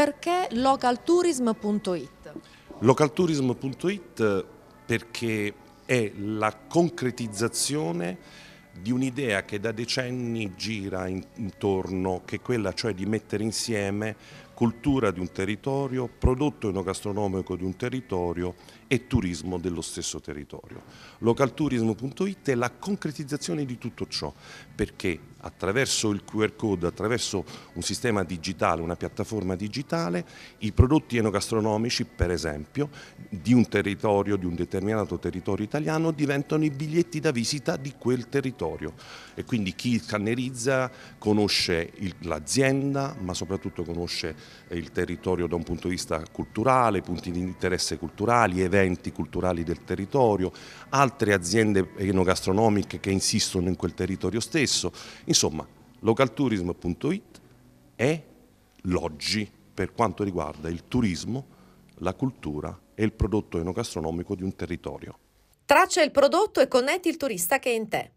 Perché localtourism.it? Localtourism.it perché è la concretizzazione di un'idea che da decenni gira intorno, che è quella cioè di mettere insieme cultura di un territorio, prodotto enogastronomico di un territorio e turismo dello stesso territorio. Localturismo.it è la concretizzazione di tutto ciò, perché attraverso il QR code, attraverso un sistema digitale, una piattaforma digitale, i prodotti enogastronomici, per esempio, di un territorio, di un determinato territorio italiano, diventano i biglietti da visita di quel territorio. E quindi chi cannerizza conosce l'azienda, ma soprattutto conosce il territorio da un punto di vista culturale, punti di interesse culturali, eventi culturali del territorio, altre aziende enogastronomiche che insistono in quel territorio stesso. Insomma, localtourism.it è l'oggi per quanto riguarda il turismo, la cultura e il prodotto enogastronomico di un territorio. Traccia il prodotto e connetti il turista che è in te.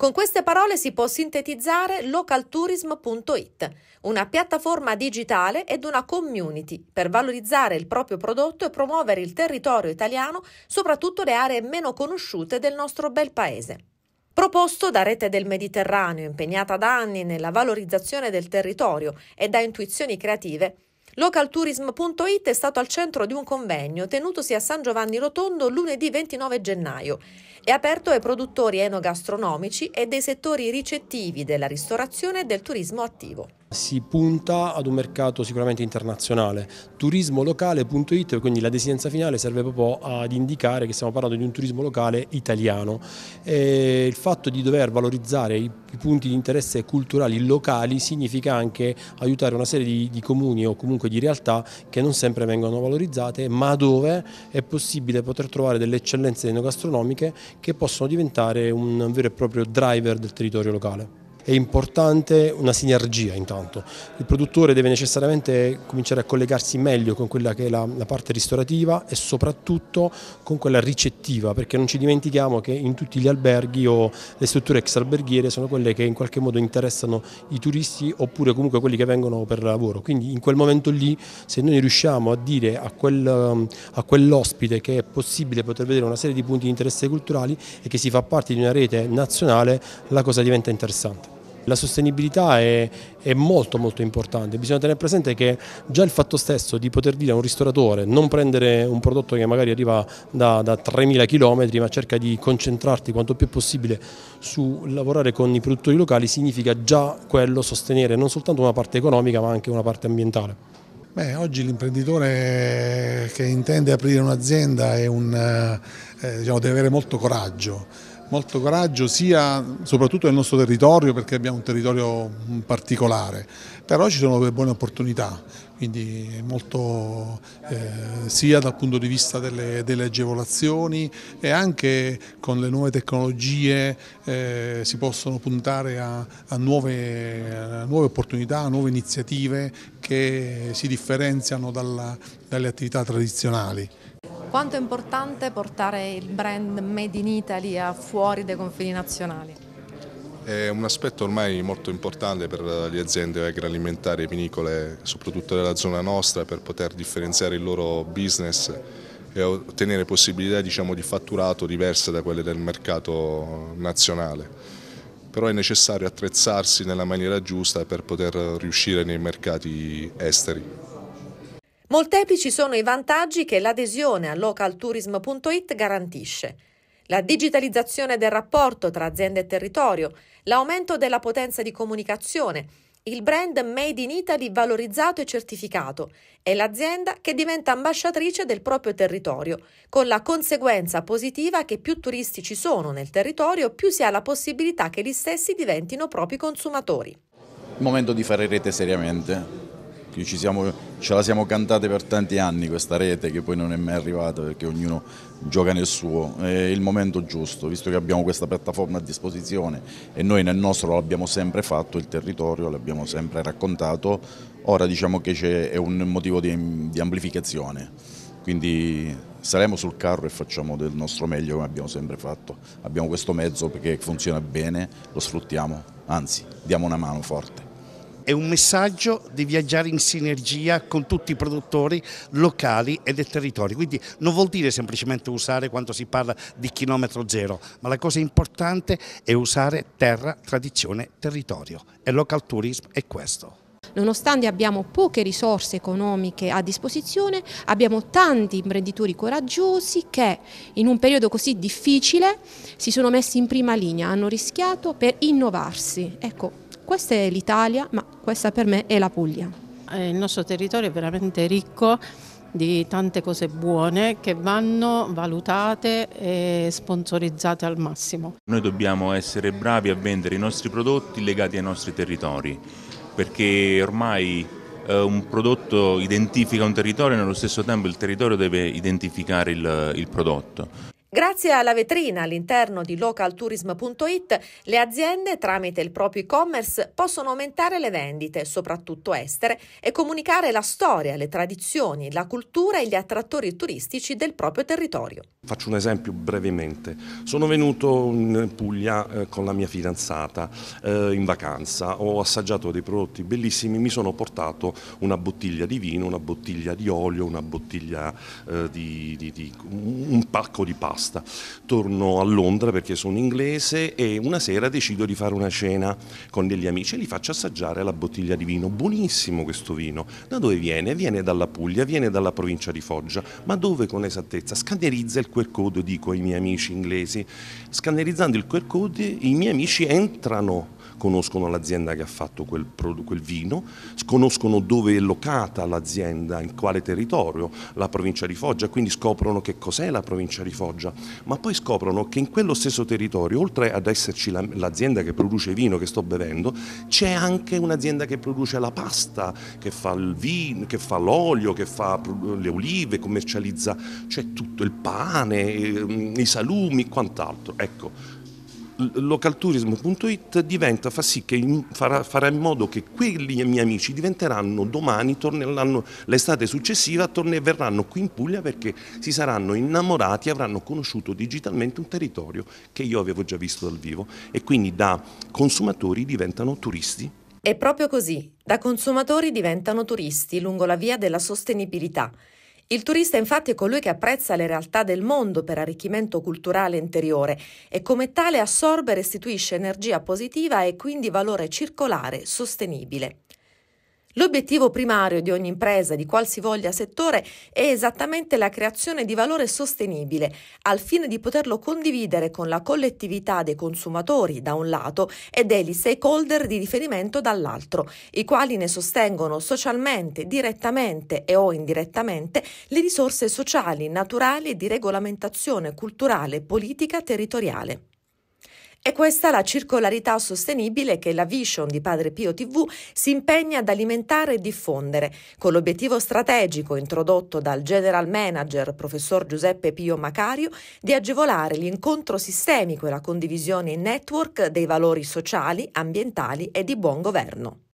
Con queste parole si può sintetizzare localtourism.it, una piattaforma digitale ed una community per valorizzare il proprio prodotto e promuovere il territorio italiano, soprattutto le aree meno conosciute del nostro bel paese. Proposto da Rete del Mediterraneo, impegnata da anni nella valorizzazione del territorio e da intuizioni creative, Localtourism.it è stato al centro di un convegno tenutosi a San Giovanni Rotondo lunedì 29 gennaio è aperto ai produttori enogastronomici e dei settori ricettivi della ristorazione e del turismo attivo. Si punta ad un mercato sicuramente internazionale. Turismolocale.it, quindi la desidenza finale serve proprio ad indicare che stiamo parlando di un turismo locale italiano. E il fatto di dover valorizzare i punti di interesse culturali locali significa anche aiutare una serie di, di comuni o comunque di realtà che non sempre vengono valorizzate, ma dove è possibile poter trovare delle eccellenze enogastronomiche che possono diventare un vero e proprio driver del territorio locale. È importante una sinergia intanto, il produttore deve necessariamente cominciare a collegarsi meglio con quella che è la, la parte ristorativa e soprattutto con quella ricettiva perché non ci dimentichiamo che in tutti gli alberghi o le strutture ex alberghiere sono quelle che in qualche modo interessano i turisti oppure comunque quelli che vengono per lavoro, quindi in quel momento lì se noi riusciamo a dire a, quel, a quell'ospite che è possibile poter vedere una serie di punti di interesse culturali e che si fa parte di una rete nazionale la cosa diventa interessante. La sostenibilità è, è, molto molto importante, bisogna tenere presente che già il fatto stesso di poter dire a un ristoratore non prendere un prodotto che magari arriva da, da 3.000 km ma cerca di concentrarti quanto più possibile su lavorare con i produttori locali significa già quello sostenere non soltanto una parte economica ma anche una parte ambientale. Beh, oggi l'imprenditore che intende aprire un'azienda un, eh, diciamo, deve avere molto coraggio molto coraggio sia soprattutto nel nostro territorio perché abbiamo un territorio particolare, però ci sono delle buone opportunità, quindi molto eh, sia dal punto di vista delle, delle, agevolazioni e anche con le nuove tecnologie eh, si possono puntare a, a, nuove, a, nuove, opportunità, a nuove iniziative che si differenziano dalla, dalle attività tradizionali. Quanto è importante portare il brand Made in Italy fuori dai confini nazionali? È un aspetto ormai molto importante per le aziende agroalimentari e vinicole, soprattutto della zona nostra, per poter differenziare il loro business e ottenere possibilità diciamo, di fatturato diverse da quelle del mercato nazionale. Però è necessario attrezzarsi nella maniera giusta per poter riuscire nei mercati esteri. Molteplici sono i vantaggi che l'adesione a localtourism.it garantisce. La digitalizzazione del rapporto tra azienda e territorio, l'aumento della potenza di comunicazione, il brand Made in Italy valorizzato e certificato e l'azienda che diventa ambasciatrice del proprio territorio, con la conseguenza positiva che più turisti ci sono nel territorio, più si ha la possibilità che gli stessi diventino propri consumatori. Il momento di fare rete seriamente ci siamo, ce la siamo cantate per tanti anni questa rete che poi non è mai arrivata perché ognuno gioca nel suo, è il momento giusto, visto che abbiamo questa piattaforma a disposizione e noi nel nostro l'abbiamo sempre fatto, il territorio l'abbiamo sempre raccontato, ora diciamo che c'è un motivo di, di amplificazione, quindi saremo sul carro e facciamo del nostro meglio come abbiamo sempre fatto, abbiamo questo mezzo perché funziona bene, lo sfruttiamo, anzi diamo una mano forte è un messaggio di viaggiare in sinergia con tutti i produttori locali e del territorio, quindi non vuol dire semplicemente usare quando si parla di chilometro zero, ma la cosa importante è usare terra, tradizione, territorio e local tourism è questo. Nonostante abbiamo poche risorse economiche a disposizione, abbiamo tanti imprenditori coraggiosi che in un periodo così difficile si sono messi in prima linea, hanno rischiato per innovarsi. Ecco, questa è l'Italia, ma questa per me è la Puglia. Eh, il nostro territorio è veramente ricco di tante cose buone che vanno valutate e sponsorizzate al massimo. Noi dobbiamo essere bravi a vendere i nostri prodotti legati ai nostri territori, perché ormai eh, un prodotto identifica un territorio e nello stesso tempo il territorio deve identificare il, il prodotto. Grazie alla vetrina all'interno di localtourism.it, le aziende tramite il proprio e-commerce possono aumentare le vendite, soprattutto estere, e comunicare la storia, le tradizioni, la cultura e gli attrattori turistici del proprio territorio. Faccio un esempio brevemente. Sono venuto in Puglia eh, con la mia fidanzata eh, in vacanza, ho assaggiato dei prodotti bellissimi, mi sono portato una bottiglia di vino, una bottiglia di olio, una bottiglia eh, di, di, di un pacco di pasta basta. Torno a Londra perché sono inglese e una sera decido di fare una cena con degli amici e li faccio assaggiare la bottiglia di vino. Buonissimo questo vino. Da dove viene? Viene dalla Puglia, viene dalla provincia di Foggia. Ma dove con esattezza? Scannerizza il QR code, dico ai miei amici inglesi. Scannerizzando il QR code i miei amici entrano conoscono l'azienda che ha fatto quel, quel vino, conoscono dove è locata l'azienda, in quale territorio, la provincia di Foggia, quindi scoprono che cos'è la provincia di Foggia, ma poi scoprono che in quello stesso territorio, oltre ad esserci l'azienda che produce vino che sto bevendo, c'è anche un'azienda che produce la pasta, che fa il vino, che fa l'olio, che fa le olive, commercializza, c'è cioè tutto il pane, ehm, i salumi, quant'altro. Ecco, localtourism.it diventa, fa sì che farà, farà, in modo che quelli miei amici diventeranno domani, l'estate successiva, torne, verranno qui in Puglia perché si saranno innamorati, avranno conosciuto digitalmente un territorio che io avevo già visto dal vivo e quindi da consumatori diventano turisti. È proprio così, da consumatori diventano turisti lungo la via della sostenibilità. Il turista infatti è colui che apprezza le realtà del mondo per arricchimento culturale interiore e come tale assorbe e restituisce energia positiva e quindi valore circolare sostenibile. L'obiettivo primario di ogni impresa, di qualsivoglia settore, è esattamente la creazione di valore sostenibile, al fine di poterlo condividere con la collettività dei consumatori da un lato e degli stakeholder di riferimento dall'altro, i quali ne sostengono socialmente, direttamente e o indirettamente le risorse sociali, naturali e di regolamentazione culturale, politica, territoriale. È questa la circolarità sostenibile che la Vision di Padre Pio TV si impegna ad alimentare e diffondere, con l'obiettivo strategico introdotto dal general manager professor Giuseppe Pio Macario di agevolare l'incontro sistemico e la condivisione in network dei valori sociali, ambientali e di buon governo.